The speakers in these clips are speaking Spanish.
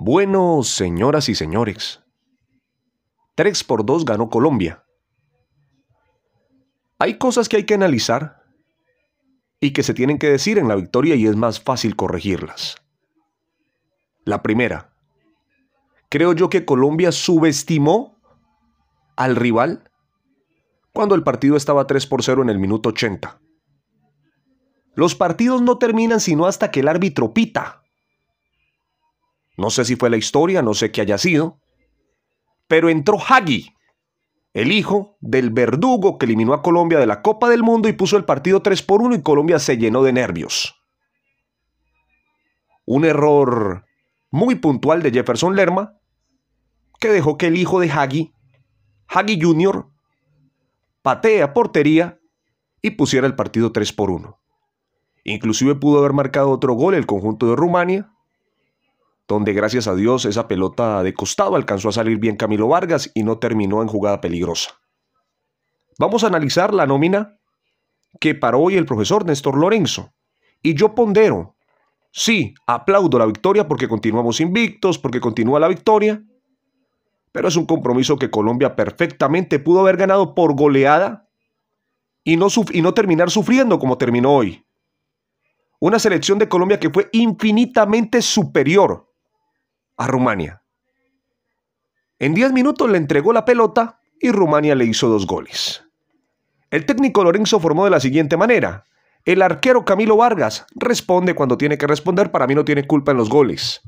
Bueno, señoras y señores, 3 por 2 ganó Colombia. Hay cosas que hay que analizar y que se tienen que decir en la victoria y es más fácil corregirlas. La primera, creo yo que Colombia subestimó al rival cuando el partido estaba 3 por 0 en el minuto 80. Los partidos no terminan sino hasta que el árbitro pita. No sé si fue la historia, no sé qué haya sido. Pero entró Hagi, el hijo del verdugo que eliminó a Colombia de la Copa del Mundo y puso el partido 3 por 1 y Colombia se llenó de nervios. Un error muy puntual de Jefferson Lerma que dejó que el hijo de Hagi, Hagi Jr., a portería y pusiera el partido 3 por 1. Inclusive pudo haber marcado otro gol el conjunto de Rumania, donde gracias a Dios esa pelota de costado alcanzó a salir bien Camilo Vargas y no terminó en jugada peligrosa. Vamos a analizar la nómina que paró hoy el profesor Néstor Lorenzo. Y yo pondero, sí, aplaudo la victoria porque continuamos invictos, porque continúa la victoria, pero es un compromiso que Colombia perfectamente pudo haber ganado por goleada y no, y no terminar sufriendo como terminó hoy. Una selección de Colombia que fue infinitamente superior a Rumania. En 10 minutos le entregó la pelota y Rumania le hizo dos goles. El técnico Lorenzo formó de la siguiente manera. El arquero Camilo Vargas responde cuando tiene que responder, para mí no tiene culpa en los goles.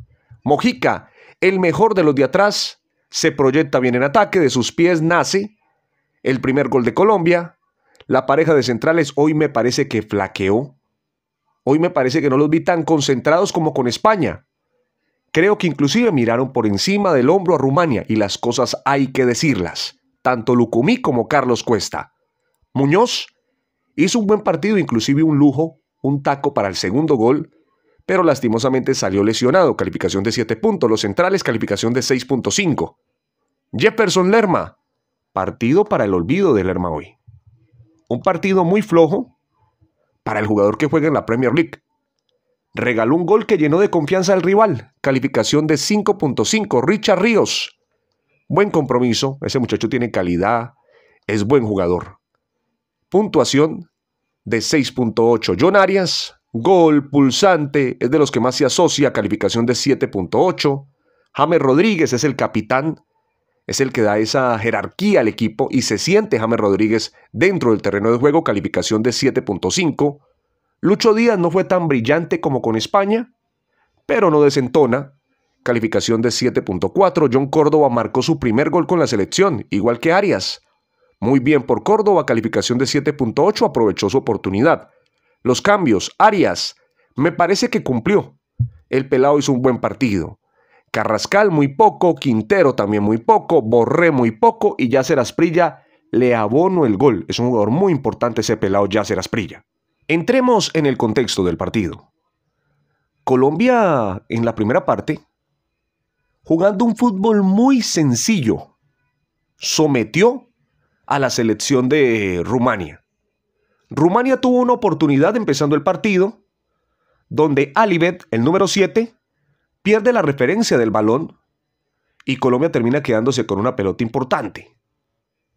Mojica, el mejor de los de atrás, se proyecta bien en ataque, de sus pies nace el primer gol de Colombia. La pareja de centrales hoy me parece que flaqueó. Hoy me parece que no los vi tan concentrados como con España. Creo que inclusive miraron por encima del hombro a Rumania y las cosas hay que decirlas, tanto Lucumí como Carlos Cuesta. Muñoz hizo un buen partido, inclusive un lujo, un taco para el segundo gol, pero lastimosamente salió lesionado, calificación de 7 puntos, los centrales calificación de 6.5. Jefferson Lerma, partido para el olvido de Lerma hoy. Un partido muy flojo para el jugador que juega en la Premier League regaló un gol que llenó de confianza al rival. Calificación de 5.5. Richard Ríos. Buen compromiso. Ese muchacho tiene calidad. Es buen jugador. Puntuación de 6.8. John Arias. Gol, pulsante. Es de los que más se asocia. Calificación de 7.8. James Rodríguez es el capitán. Es el que da esa jerarquía al equipo y se siente James Rodríguez dentro del terreno de juego, calificación de 7.5. Lucho Díaz no fue tan brillante como con España, pero no desentona. Calificación de 7.4. John Córdoba marcó su primer gol con la selección, igual que Arias. Muy bien por Córdoba, calificación de 7.8, aprovechó su oportunidad. Los cambios, Arias, me parece que cumplió. El pelado hizo un buen partido. Carrascal muy poco, Quintero también muy poco, Borré muy poco y Yacer Asprilla le abono el gol. Es un jugador muy importante ese pelado Yacer Asprilla. Entremos en el contexto del partido. Colombia en la primera parte, jugando un fútbol muy sencillo, sometió a la selección de Rumania. Rumania tuvo una oportunidad empezando el partido, donde Alibet, el número 7, pierde la referencia del balón y Colombia termina quedándose con una pelota importante.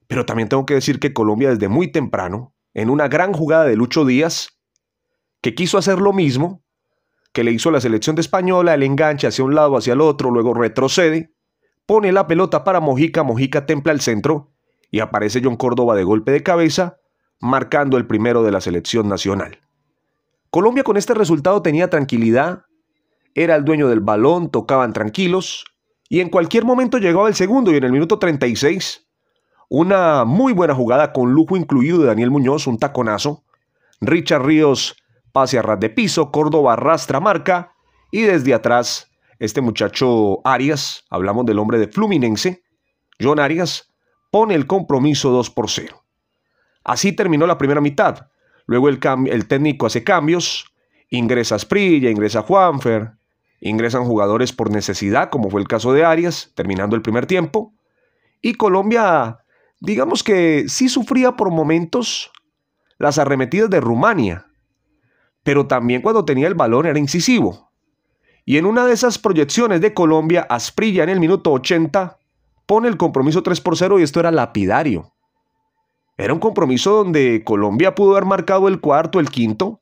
Pero también tengo que decir que Colombia desde muy temprano en una gran jugada de Lucho Díaz, que quiso hacer lo mismo que le hizo la selección de Española, el enganche hacia un lado, hacia el otro, luego retrocede, pone la pelota para Mojica, Mojica templa el centro y aparece John Córdoba de golpe de cabeza, marcando el primero de la selección nacional. Colombia con este resultado tenía tranquilidad, era el dueño del balón, tocaban tranquilos, y en cualquier momento llegaba el segundo y en el minuto 36 una muy buena jugada con lujo incluido de Daniel Muñoz, un taconazo. Richard Ríos pase a ras de piso, Córdoba arrastra marca y desde atrás este muchacho Arias, hablamos del hombre de Fluminense, John Arias, pone el compromiso 2 por 0. Así terminó la primera mitad. Luego el, el técnico hace cambios, ingresa Sprilla, ingresa Juanfer, ingresan jugadores por necesidad, como fue el caso de Arias, terminando el primer tiempo. Y Colombia digamos que sí sufría por momentos las arremetidas de Rumania, pero también cuando tenía el balón era incisivo. Y en una de esas proyecciones de Colombia, Asprilla en el minuto 80 pone el compromiso 3 por 0 y esto era lapidario. Era un compromiso donde Colombia pudo haber marcado el cuarto, el quinto,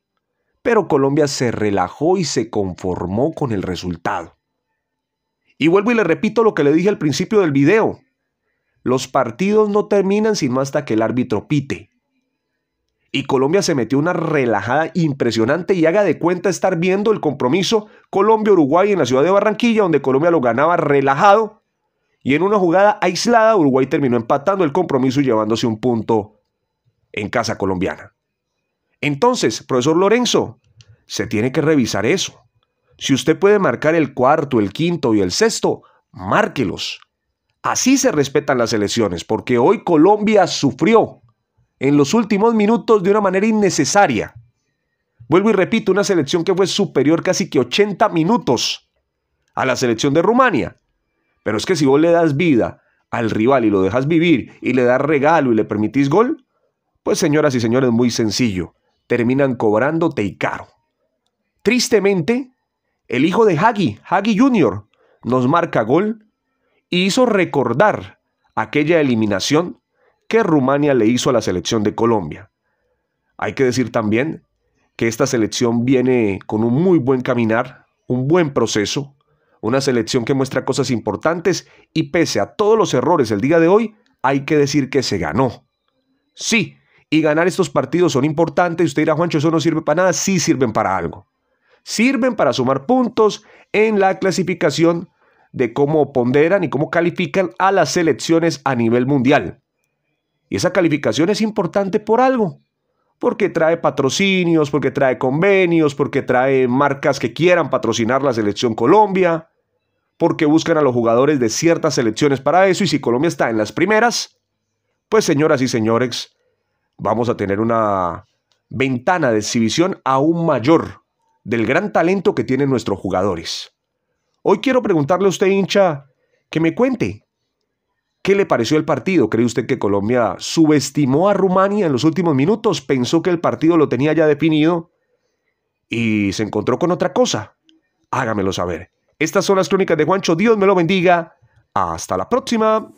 pero Colombia se relajó y se conformó con el resultado. Y vuelvo y le repito lo que le dije al principio del video. Los partidos no terminan sino hasta que el árbitro pite. Y Colombia se metió una relajada impresionante y haga de cuenta estar viendo el compromiso Colombia-Uruguay en la ciudad de Barranquilla, donde Colombia lo ganaba relajado. Y en una jugada aislada, Uruguay terminó empatando el compromiso y llevándose un punto en casa colombiana. Entonces, profesor Lorenzo, se tiene que revisar eso. Si usted puede marcar el cuarto, el quinto y el sexto, márquelos. Así se respetan las elecciones, porque hoy Colombia sufrió en los últimos minutos de una manera innecesaria. Vuelvo y repito, una selección que fue superior casi que 80 minutos a la selección de Rumania. Pero es que si vos le das vida al rival y lo dejas vivir y le das regalo y le permitís gol, pues señoras y señores, muy sencillo, terminan cobrándote y caro. Tristemente, el hijo de Hagi, Hagi Jr., nos marca gol y hizo recordar aquella eliminación que Rumania le hizo a la selección de Colombia. Hay que decir también que esta selección viene con un muy buen caminar, un buen proceso, una selección que muestra cosas importantes y pese a todos los errores el día de hoy, hay que decir que se ganó. Sí, y ganar estos partidos son importantes. Usted dirá, Juancho, eso no sirve para nada. Sí sirven para algo. Sirven para sumar puntos en la clasificación de cómo ponderan y cómo califican a las selecciones a nivel mundial. Y esa calificación es importante por algo, porque trae patrocinios, porque trae convenios, porque trae marcas que quieran patrocinar la selección Colombia, porque buscan a los jugadores de ciertas selecciones para eso, y si Colombia está en las primeras, pues señoras y señores, vamos a tener una ventana de exhibición aún mayor del gran talento que tienen nuestros jugadores. Hoy quiero preguntarle a usted, hincha, que me cuente. ¿Qué le pareció el partido? ¿Cree usted que Colombia subestimó a Rumania en los últimos minutos? ¿Pensó que el partido lo tenía ya definido? ¿Y se encontró con otra cosa? Hágamelo saber. Estas son las crónicas de Juancho. Dios me lo bendiga. Hasta la próxima.